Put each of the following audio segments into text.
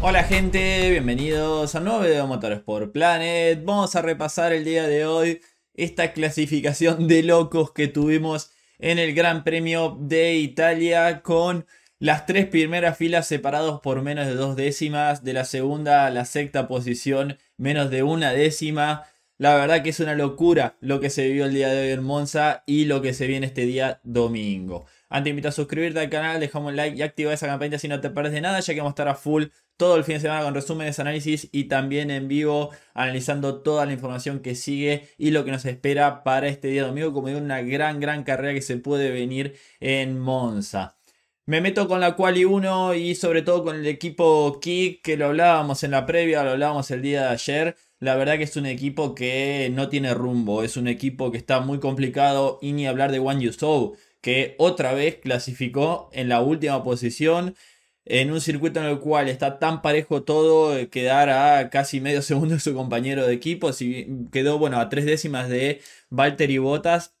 Hola gente, bienvenidos a un nuevo video de por Planet. Vamos a repasar el día de hoy esta clasificación de locos que tuvimos en el Gran Premio de Italia con las tres primeras filas separados por menos de dos décimas, de la segunda a la sexta posición menos de una décima. La verdad que es una locura lo que se vivió el día de hoy en Monza y lo que se viene este día domingo. Antes te invito a suscribirte al canal, dejamos un like y activa esa campanita si no te de nada, ya que vamos a estar a full todo el fin de semana con resúmenes, análisis y también en vivo analizando toda la información que sigue y lo que nos espera para este día domingo, como digo, una gran, gran carrera que se puede venir en Monza. Me meto con la Quali 1 y sobre todo con el equipo Kick, que lo hablábamos en la previa, lo hablábamos el día de ayer. La verdad que es un equipo que no tiene rumbo, es un equipo que está muy complicado y ni hablar de One You que otra vez clasificó en la última posición en un circuito en el cual está tan parejo todo, eh, quedar a casi medio segundo de su compañero de equipo, si quedó bueno a tres décimas de Valtteri Bottas.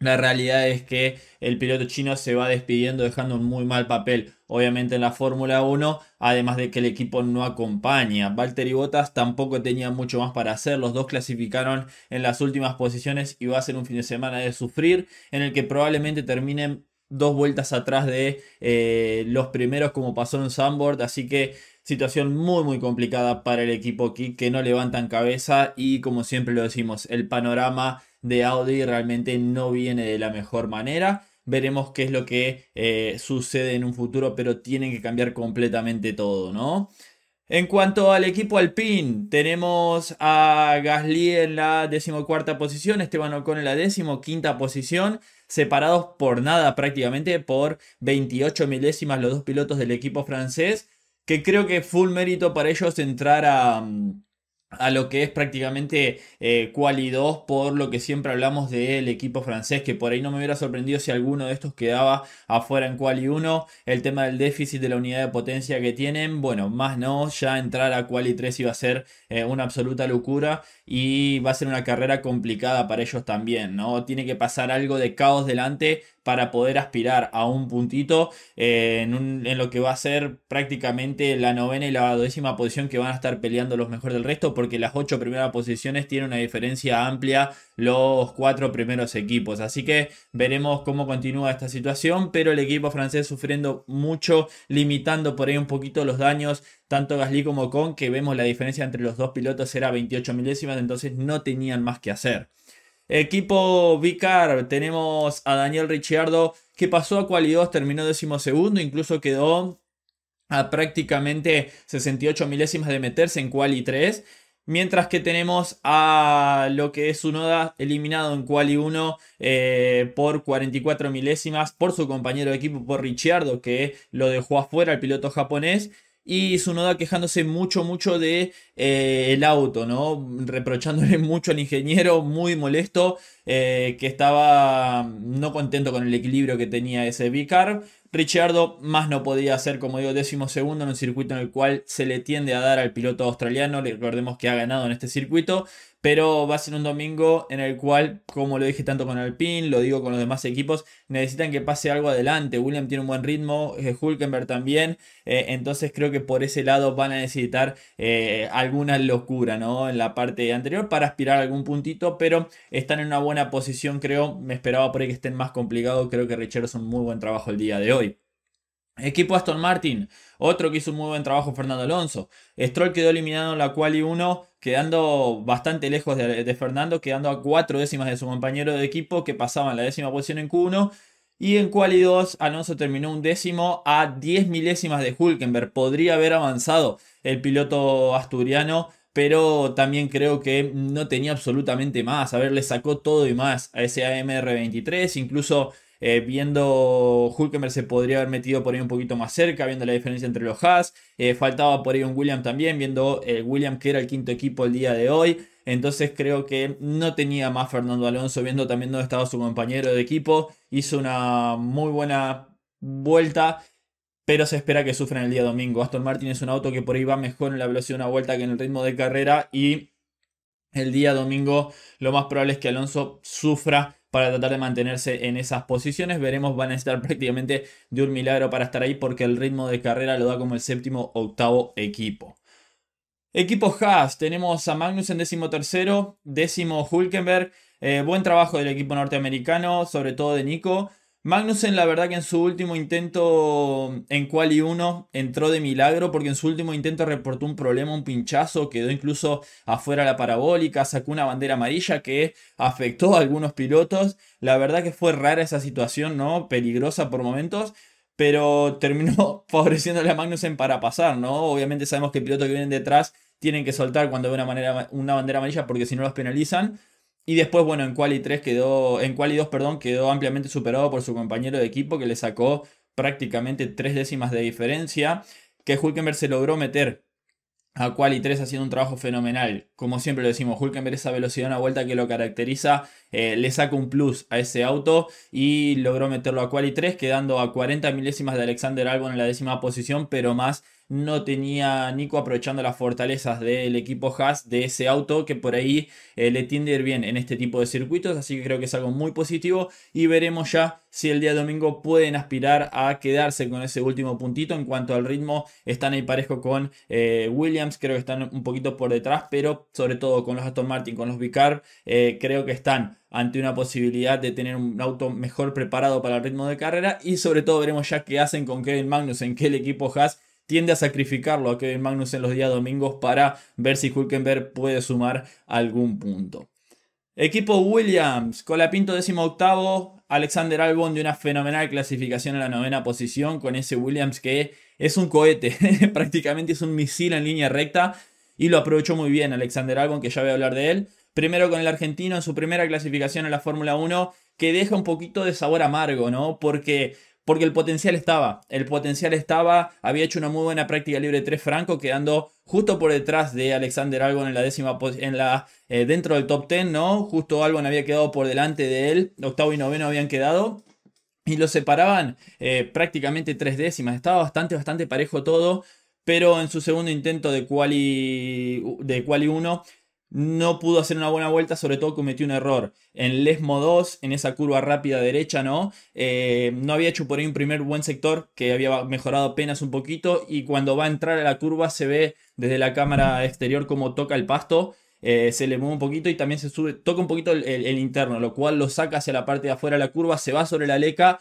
La realidad es que el piloto chino se va despidiendo dejando un muy mal papel, obviamente en la Fórmula 1, además de que el equipo no acompaña. Valtteri Bottas tampoco tenía mucho más para hacer, los dos clasificaron en las últimas posiciones y va a ser un fin de semana de sufrir en el que probablemente terminen dos vueltas atrás de eh, los primeros como pasó en Sanbord. así que situación muy muy complicada para el equipo Kick que no levantan cabeza y como siempre lo decimos, el panorama de Audi realmente no viene de la mejor manera. Veremos qué es lo que eh, sucede en un futuro, pero tienen que cambiar completamente todo, ¿no? En cuanto al equipo Alpine, tenemos a Gasly en la decimocuarta posición, Esteban Ocon en la decimoquinta posición separados por nada prácticamente, por 28 milésimas los dos pilotos del equipo francés, que creo que fue un mérito para ellos entrar a... Mm, a lo que es prácticamente eh, quali 2 por lo que siempre hablamos del equipo francés que por ahí no me hubiera sorprendido si alguno de estos quedaba afuera en quali 1 el tema del déficit de la unidad de potencia que tienen bueno más no ya entrar a quali 3 iba a ser eh, una absoluta locura y va a ser una carrera complicada para ellos también no tiene que pasar algo de caos delante para poder aspirar a un puntito eh, en, lo que va a ser prácticamente la novena y la décima posición que van a estar peleando los mejores del resto, porque las ocho primeras posiciones tienen una diferencia amplia los cuatro primeros equipos. Así que veremos cómo continúa esta situación, pero el equipo francés sufriendo mucho, limitando por ahí un poquito los daños tanto Gasly como Con, que vemos la diferencia entre los dos pilotos era 28 milésimas, entonces no tenían más que hacer. Equipo Vicar, tenemos a Daniel Ricciardo que pasó a 2, terminó segundo incluso quedó a prácticamente 68 milésimas de meterse en quali 3. Mientras que tenemos a lo que es Unoda eliminado en quali 1 eh, por 44 milésimas por su compañero de equipo, por Ricciardo, que lo dejó afuera el piloto japonés y noda quejándose mucho, mucho de eh, el auto, ¿no? Reprochándole mucho al ingeniero, muy molesto. Eh, que estaba no contento con el equilibrio que tenía ese Vicar, Richardo más no podía hacer, como digo, décimo segundo en un circuito en el cual se le tiende a dar al piloto australiano. Recordemos que ha ganado en este circuito, pero va a ser un domingo en el cual, como lo dije tanto con Alpine, lo digo con los demás equipos, necesitan que pase algo adelante. William tiene un buen ritmo, eh, Hulkenberg también, eh, entonces creo que por ese lado van a necesitar alguna locura ¿no? en la parte anterior para aspirar algún puntito, pero están en una buena posición, creo. Me esperaba por ahí que estén más complicados. Creo que Richardson, muy buen trabajo el día de hoy. Equipo Aston Martin, otro que hizo un muy buen trabajo Fernando Alonso. Stroll quedó eliminado en la quali 1, quedando bastante lejos de, Fernando, quedando a cuatro décimas de su compañero de equipo que pasaba en la décima posición en Q1. Y en quali 2, Alonso terminó un décimo a 10 milésimas de Hulkenberg. Podría haber avanzado el piloto asturiano pero también creo que no tenía absolutamente más. A ver, le sacó todo y más a ese AMR23, incluso eh, viendo Hulkemer se podría haber metido por ahí un poquito más cerca, viendo la diferencia entre los Haas. Eh, faltaba por ahí un William también, viendo William que era el quinto equipo el día de hoy. Entonces creo que no tenía más Fernando Alonso, viendo también dónde estaba su compañero de equipo. Hizo una muy buena vuelta pero se espera que sufran el día domingo. Aston Martin es un auto que por ahí va mejor en la velocidad de una vuelta que en el ritmo de carrera y el día domingo lo más probable es que Alonso sufra para tratar de mantenerse en esas posiciones. Veremos, van a estar prácticamente de un milagro para estar ahí porque el ritmo de carrera lo da como el séptimo octavo equipo. Equipo Haas, tenemos a Magnus en décimo tercero, décimo Hulkenberg. Eh, buen trabajo del equipo norteamericano, sobre todo de Nico. Magnussen, la verdad que en su último intento en Quali 1 entró de milagro porque en su último intento reportó un problema, un pinchazo, quedó incluso afuera la parabólica, sacó una bandera amarilla que afectó a algunos pilotos. La verdad que fue rara esa situación, ¿no? Peligrosa por momentos, pero terminó favoreciéndole a Magnussen para pasar, ¿no? Obviamente sabemos que pilotos que vienen detrás tienen que soltar cuando ve una, manera, una bandera amarilla porque si no los penalizan y después, bueno, en Quali 3 quedó, en Quali 2, perdón, quedó ampliamente superado por su compañero de equipo que le sacó prácticamente tres décimas de diferencia, que Hulkenberg se logró meter a Quali 3 haciendo un trabajo fenomenal. Como siempre lo decimos, Hulkenberg esa velocidad una vuelta que lo caracteriza, eh, le saca un plus a ese auto y logró meterlo a Quali 3, quedando a 40 milésimas de Alexander Albon en la décima posición, pero más no tenía Nico aprovechando las fortalezas del equipo Haas de ese auto que por ahí eh, le tiende a ir bien en este tipo de circuitos, así que creo que es algo muy positivo y veremos ya si el día domingo pueden aspirar a quedarse con ese último puntito. En cuanto al ritmo, están ahí parejo con eh, Williams, creo que están un poquito por detrás, pero sobre todo con los Aston Martin, con los Vicar, eh, creo que están ante una posibilidad de tener un auto mejor preparado para el ritmo de carrera y sobre todo veremos ya qué hacen con Kevin Magnus en que el equipo Haas tiende a sacrificarlo a Kevin en los días domingos para ver si Hulkenberg puede sumar algún punto. Equipo Williams, con pinto décimo octavo, Alexander Albon de una fenomenal clasificación a la novena posición con ese Williams que es un cohete, prácticamente es un misil en línea recta y lo aprovechó muy bien Alexander Albon que ya voy a hablar de él. Primero con el argentino en su primera clasificación en la Fórmula 1 que deja un poquito de sabor amargo, ¿no? Porque porque el potencial estaba. El potencial estaba, había hecho una muy buena práctica libre 3 Franco, quedando justo por detrás de Alexander Albon en la décima en la eh, dentro del top 10, ¿no? Justo Albon había quedado por delante de él, octavo y noveno habían quedado. Y lo separaban eh, prácticamente tres décimas. Estaba bastante, bastante parejo todo. Pero en su segundo intento de quali, de quali 1 no pudo hacer una buena vuelta, sobre todo cometió un error. En Lesmo 2, en esa curva rápida derecha, ¿no? Eh, no había hecho por ahí un primer buen sector, que había mejorado apenas un poquito, y cuando va a entrar a la curva se ve desde la cámara exterior como toca el pasto. Eh, se le mueve un poquito y también se sube, toca un poquito el, interno, lo cual lo saca hacia la parte de afuera de la curva, se va sobre la leca,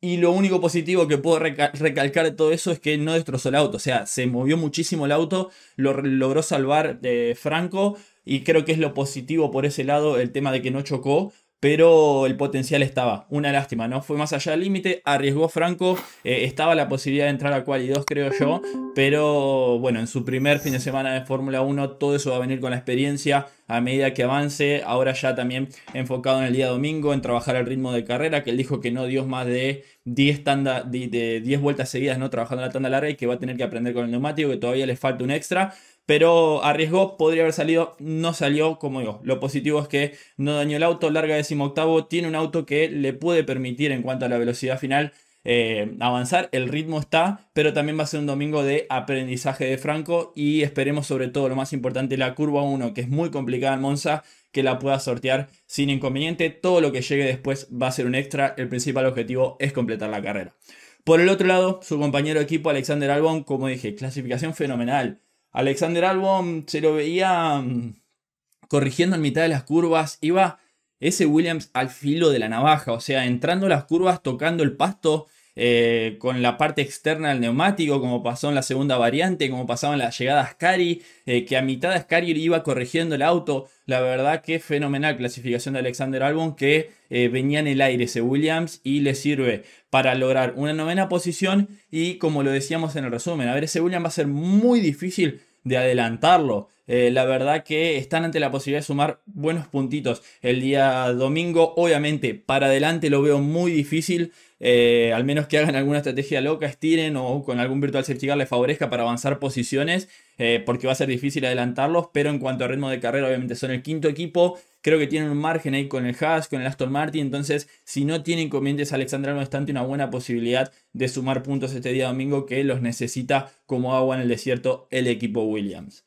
y lo único positivo que puedo recalcar de todo eso es que no destrozó el auto. O sea, se movió muchísimo el auto, lo logró salvar de eh, Franco, y creo que es lo positivo por ese lado el tema de que no chocó, pero el potencial estaba. Una lástima, ¿no? Fue más allá del límite, arriesgó Franco, eh, estaba la posibilidad de entrar a Quali 2, creo yo, pero bueno, en su primer fin de semana de Fórmula 1, todo eso va a venir con la experiencia a medida que avance, ahora ya también enfocado en el día domingo, en trabajar el ritmo de carrera, que él dijo que no dio más de 10, de, vueltas seguidas, ¿no? Trabajando la tanda larga y que va a tener que aprender con el neumático, que todavía le falta un extra pero arriesgó, podría haber salido, no salió, como digo, lo positivo es que no dañó el auto, larga décimo octavo, tiene un auto que le puede permitir en cuanto a la velocidad final eh, avanzar. El ritmo está, pero también va a ser un domingo de aprendizaje de Franco y esperemos sobre todo lo más importante, la curva 1, que es muy complicada en Monza, que la pueda sortear sin inconveniente. Todo lo que llegue después va a ser un extra. El principal objetivo es completar la carrera. Por el otro lado, su compañero de equipo Alexander Albon, como dije, clasificación fenomenal. Alexander Albon se lo veía mm, corrigiendo en mitad de las curvas, iba ese Williams al filo de la navaja, o sea, entrando las curvas, tocando el pasto eh, con la parte externa del neumático, como pasó en la segunda variante, como pasaba en la llegada eh, que a mitad de Ascari iba corrigiendo el auto. La verdad que fenomenal clasificación de Alexander Albon, que eh, venía en el aire ese Williams y le sirve para lograr una novena posición. Y como lo decíamos en el resumen, a ver, ese Williams va a ser muy difícil de adelantarlo. Eh, la verdad que están ante la posibilidad de sumar buenos puntitos el día domingo. Obviamente, para adelante lo veo muy difícil. Eh, al menos que hagan alguna estrategia loca, estiren o con algún virtual safety les favorezca para avanzar posiciones, eh, porque va a ser difícil adelantarlos. Pero en cuanto a ritmo de carrera, obviamente son el quinto equipo. Creo que tienen un margen ahí con el Haas, con el Aston Martin. Entonces, si no tienen inconvenientes, Alexandra no obstante una buena posibilidad de sumar puntos este día domingo que los necesita como agua en el desierto el equipo Williams.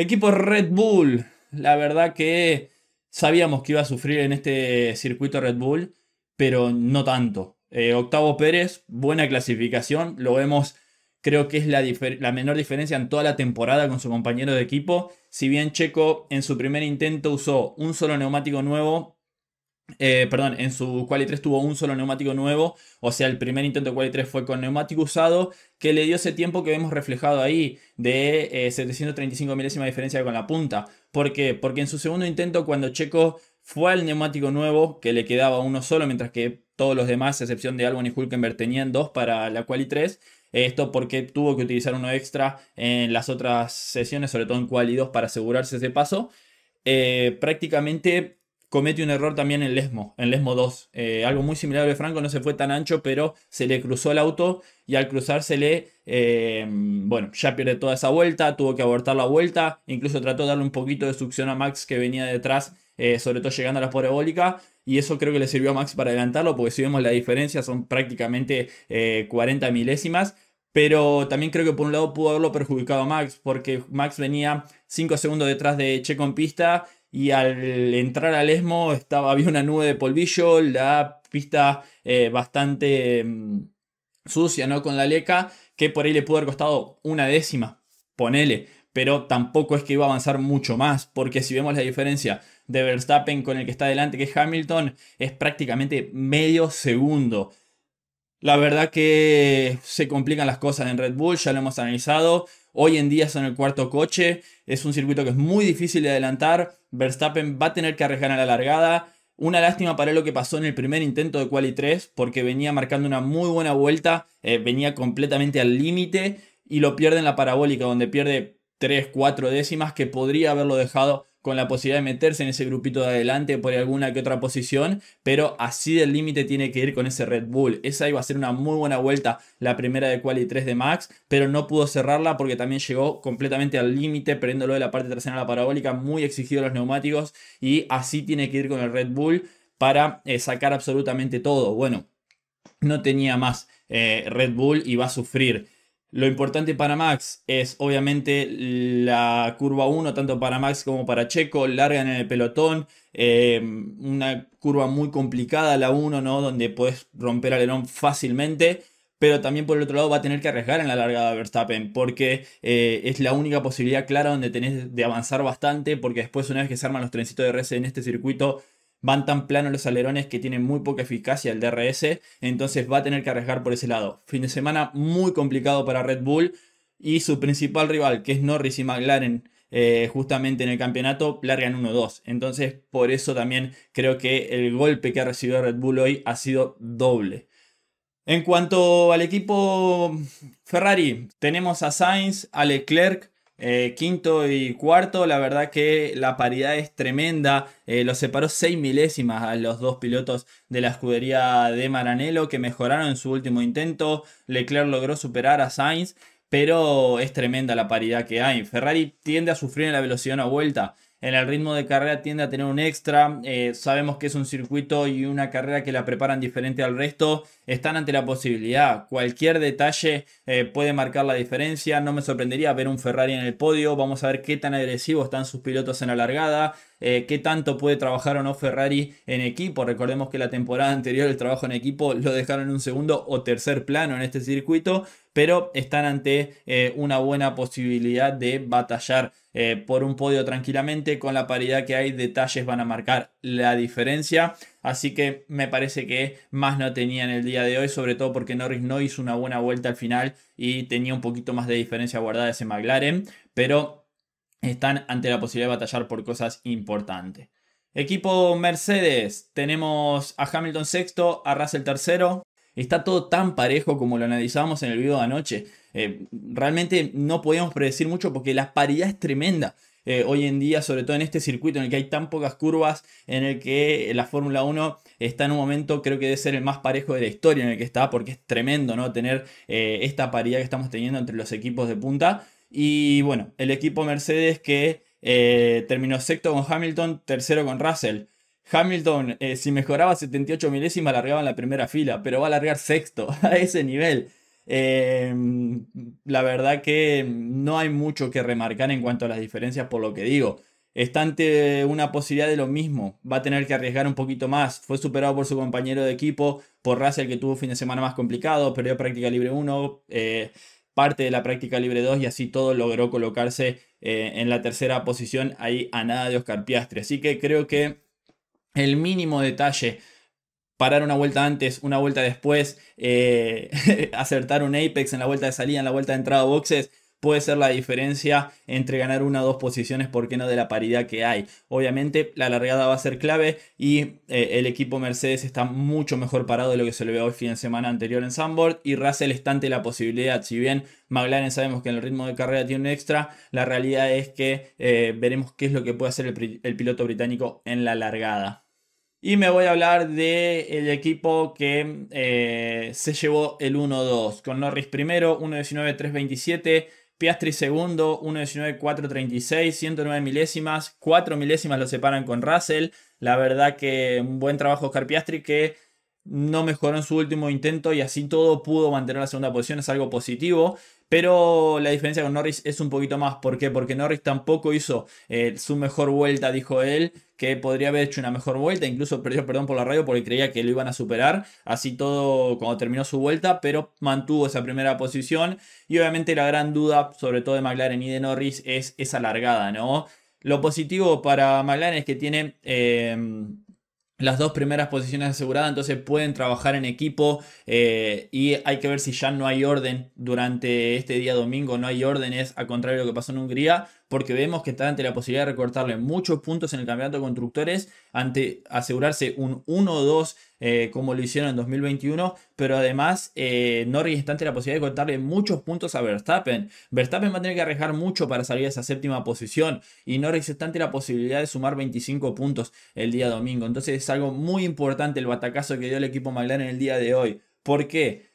Equipo Red Bull, la verdad que sabíamos que iba a sufrir en este circuito Red Bull, pero no tanto. Eh, Octavo Pérez, buena clasificación, lo vemos, creo que es la, menor diferencia en toda la temporada con su compañero de equipo. Si bien Checo en su primer intento usó un solo neumático nuevo, eh, perdón, en su Quali 3 tuvo un solo neumático nuevo, o sea, el primer intento de Quali 3 fue con neumático usado, que le dio ese tiempo que vemos reflejado ahí, de 735 eh, milésima diferencia con la punta. ¿Por qué? Porque en su segundo intento, cuando Checo fue al neumático nuevo, que le quedaba uno solo, mientras que todos los demás, a excepción de Albon y Hulkenberg, tenían dos para la Quali 3. Esto porque tuvo que utilizar uno extra en las otras sesiones, sobre todo en Quali 2, para asegurarse ese paso. Eh, prácticamente comete un error también en Lesmo, en Lesmo 2. Eh, algo muy similar de Franco, no se fue tan ancho, pero se le cruzó el auto y al cruzársele, eh, bueno, ya pierde toda esa vuelta, tuvo que abortar la vuelta, incluso trató de darle un poquito de succión a Max que venía detrás, eh, sobre todo llegando a la parabólica. Y eso creo que le sirvió a Max para adelantarlo, porque si vemos la diferencia son prácticamente 40 milésimas. Pero también creo que por un lado pudo haberlo perjudicado a Max, porque Max venía 5 segundos detrás de Checo en pista y al entrar al Esmo estaba, había una nube de polvillo, la pista eh, bastante mm, sucia, ¿no? Con la leca, que por ahí le pudo haber costado una décima, ponele, pero tampoco es que iba a avanzar mucho más, porque si vemos la diferencia de Verstappen con el que está adelante, que es Hamilton, es prácticamente medio segundo. La verdad que se complican las cosas en Red Bull, ya lo hemos analizado. Hoy en día son el cuarto coche, es un circuito que es muy difícil de adelantar, Verstappen va a tener que arriesgar a la largada. Una lástima para lo que pasó en el primer intento de Quali 3, porque venía marcando una muy buena vuelta, eh, venía completamente al límite y lo pierde en la parabólica, donde pierde 3, 4 décimas que podría haberlo dejado con la posibilidad de meterse en ese grupito de adelante por alguna que otra posición, pero así del límite tiene que ir con ese Red Bull. Esa iba a ser una muy buena vuelta, la primera de quali 3 de Max, pero no pudo cerrarla porque también llegó completamente al límite, prendiéndolo de la parte trasera de la parabólica, muy exigido los neumáticos, y así tiene que ir con el Red Bull para eh, sacar absolutamente todo. Bueno, no tenía más eh, Red Bull y va a sufrir. Lo importante para Max es obviamente la curva 1, tanto para Max como para Checo, larga en el pelotón. Eh, una curva muy complicada la 1, ¿no? Donde puedes romper alerón fácilmente. Pero también por el otro lado va a tener que arriesgar en la largada Verstappen. Porque eh, es la única posibilidad clara donde tenés de avanzar bastante. Porque después, una vez que se arman los trencitos de RS en este circuito, van tan plano los alerones que tienen muy poca eficacia el DRS, entonces va a tener que arriesgar por ese lado. Fin de semana muy complicado para Red Bull y su principal rival, que es Norris y McLaren, eh, justamente en el campeonato, largan 1-2. Entonces, por eso también creo que el golpe que ha recibido Red Bull hoy ha sido doble. En cuanto al equipo Ferrari, tenemos a Sainz, a Leclerc, eh, quinto y cuarto, la verdad que la paridad es tremenda. Eh, los separó seis milésimas a los dos pilotos de la escudería de Maranello que mejoraron en su último intento. Leclerc logró superar a Sainz, pero es tremenda la paridad que hay. Ferrari tiende a sufrir en la velocidad a una vuelta. En el ritmo de carrera tiende a tener un extra. Eh, sabemos que es un circuito y una carrera que la preparan diferente al resto están ante la posibilidad. Cualquier detalle eh, puede marcar la diferencia. No me sorprendería ver un Ferrari en el podio. Vamos a ver qué tan agresivos están sus pilotos en la largada. Eh, qué tanto puede trabajar o no Ferrari en equipo. Recordemos que la temporada anterior el trabajo en equipo lo dejaron en un segundo o tercer plano en este circuito, pero están ante eh, una buena posibilidad de batallar por un podio tranquilamente. Con la paridad que hay, detalles van a marcar la diferencia. Así que me parece que más no tenía en el día de hoy, sobre todo porque Norris no hizo una buena vuelta al final y tenía un poquito más de diferencia guardada ese McLaren, pero están ante la posibilidad de batallar por cosas importantes. Equipo Mercedes, tenemos a Hamilton sexto, a Russell tercero. Está todo tan parejo como lo analizábamos en el video de anoche. Eh, realmente no podíamos predecir mucho porque la paridad es tremenda. Eh, hoy en día, sobre todo en este circuito en el que hay tan pocas curvas, en el que la Fórmula 1 está en un momento, creo que debe ser el más parejo de la historia en el que está, porque es tremendo, ¿no? Tener eh, esta paridad que estamos teniendo entre los equipos de punta. Y bueno, el equipo Mercedes que eh, terminó sexto con Hamilton, tercero con Russell. Hamilton, si mejoraba 78 milésimas, largaba en la primera fila, pero va a largar sexto a ese nivel. Eh, la verdad que no hay mucho que remarcar en cuanto a las diferencias por lo que digo. Está ante una posibilidad de lo mismo. Va a tener que arriesgar un poquito más. Fue superado por su compañero de equipo, por Russell que tuvo fin de semana más complicado, perdió práctica libre 1. Eh, parte de la práctica libre 2 y así todo logró colocarse eh, en la tercera posición ahí a nada de Oscar Piastre. Así que creo que el mínimo detalle parar una vuelta antes, una vuelta después, eh, acertar un apex en la vuelta de salida, en la vuelta de entrada boxes, puede ser la diferencia entre ganar una o dos posiciones, ¿por qué no de la paridad que hay? Obviamente la largada va a ser clave y eh, el equipo Mercedes está mucho mejor parado de lo que se le ve hoy fin de semana anterior en Sunboard. y Russell está ante la posibilidad, si bien McLaren sabemos que en el ritmo de carrera tiene un extra, la realidad es que eh, veremos qué es lo que puede hacer el piloto británico en la largada. Y me voy a hablar del equipo que eh, se llevó el 1-2. Con Norris primero, 1-19, 1.19.327. Piastri segundo, 1-19, 1.19.436. 109 milésimas. 4 milésimas lo separan con Russell. La verdad que un buen trabajo Oscar Piastri que no mejoró en su último intento y así todo pudo mantener la segunda posición, es algo positivo. Pero la diferencia con Norris es un poquito más. ¿Por qué? Porque Norris tampoco hizo eh, su mejor vuelta, dijo él, que podría haber hecho una mejor vuelta. Incluso perdió perdón por la radio porque creía que lo iban a superar. Así todo cuando terminó su vuelta, pero mantuvo esa primera posición. Y obviamente la gran duda, sobre todo de McLaren y de Norris, es esa largada, ¿no? Lo positivo para McLaren es que tiene... Eh, las dos primeras posiciones aseguradas, entonces pueden trabajar en equipo eh, y hay que ver si ya no hay orden durante este día domingo, no hay órdenes, al contrario de lo que pasó en Hungría, porque vemos que está ante la posibilidad de recortarle muchos puntos en el campeonato de constructores, ante asegurarse un 1 2 eh, como lo hicieron en 2021, pero además no eh, Norris está ante la posibilidad de cortarle muchos puntos a Verstappen. Verstappen va a tener que arriesgar mucho para salir a esa séptima posición y Norris está ante la posibilidad de sumar 25 puntos el día domingo. Entonces es algo muy importante el batacazo que dio el equipo McLaren el día de hoy. ¿Por qué?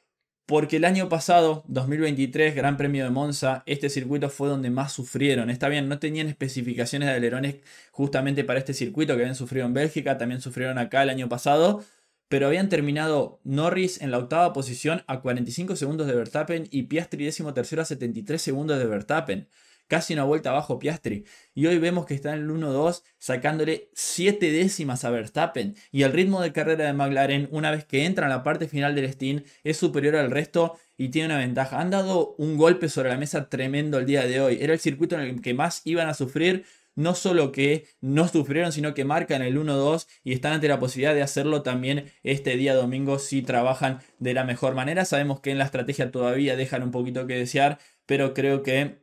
Porque el año pasado, 2023, Gran Premio de Monza, este circuito fue donde más sufrieron. Está bien, no tenían especificaciones de alerones justamente para este circuito que habían sufrido en Bélgica, también sufrieron acá el año pasado, pero habían terminado Norris en la octava posición a 45 segundos de Verstappen y Piastri décimo tercero a 73 segundos de Verstappen casi una vuelta abajo Piastri. Y hoy vemos que está en el 1-2, sacándole 7 décimas a Verstappen. Y el ritmo de carrera de McLaren, una vez que entra en la parte final del Steam, es superior al resto y tiene una ventaja. Han dado un golpe sobre la mesa tremendo el día de hoy. Era el circuito en el que más iban a sufrir no solo que no sufrieron, sino que marcan el 1-2 y están ante la posibilidad de hacerlo también este día domingo si trabajan de la mejor manera. Sabemos que en la estrategia todavía dejan un poquito que desear, pero creo que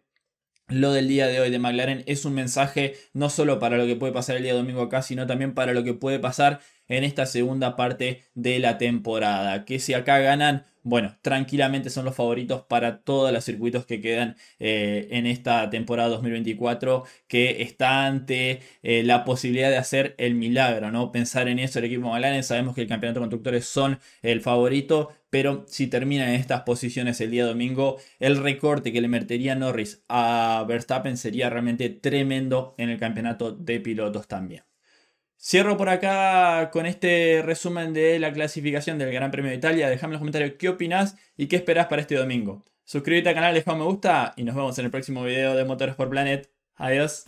lo del día de hoy de McLaren es un mensaje no solo para lo que puede pasar el día domingo acá, sino también para lo que puede pasar en esta segunda parte de la temporada. Que si acá ganan, bueno, tranquilamente son los favoritos para todos los circuitos que quedan eh, en esta temporada 2024, que está ante eh, la posibilidad de hacer el milagro, ¿no? Pensar en eso, el equipo McLaren sabemos que el campeonato de constructores son el favorito, pero si termina en estas posiciones el día domingo, el recorte que le metería Norris a Verstappen sería realmente tremendo en el campeonato de pilotos también. Cierro por acá con este resumen de la clasificación del Gran Premio de Italia. Dejame en los comentarios qué opinás y qué esperas para este domingo. Suscríbete al canal, deja un me gusta y nos vemos en el próximo video de Motores por Planet. Adiós.